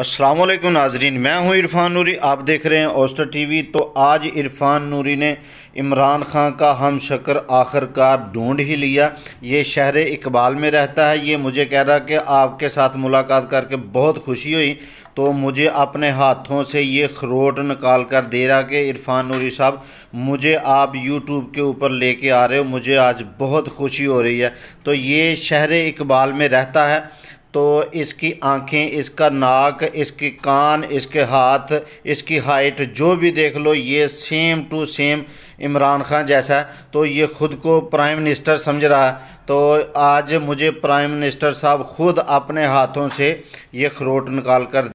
असलम नाजरीन मैं हूं इरफान नूरी आप देख रहे हैं ओस्टर टीवी तो आज इरफान नूरी ने इमरान खान का हम शक्कर आखिरकार ढूंढ ही लिया ये शहर इकबाल में रहता है ये मुझे कह रहा कि आपके साथ मुलाकात करके बहुत खुशी हुई तो मुझे अपने हाथों से ये खरोट निकाल कर दे रहा कि इरफान नूरी साहब मुझे आप यूट्यूब के ऊपर लेके आ रहे हो मुझे आज बहुत खुशी हो रही है तो ये शहर इकबाल में रहता है तो इसकी आँखें इसका नाक इसकी कान इसके हाथ इसकी हाइट जो भी देख लो ये same to same Imran Khan जैसा है तो ये ख़ुद को प्राइम मिनिस्टर समझ रहा है तो आज मुझे प्राइम मिनिस्टर साहब ख़ुद अपने हाथों से ये खरोट निकाल कर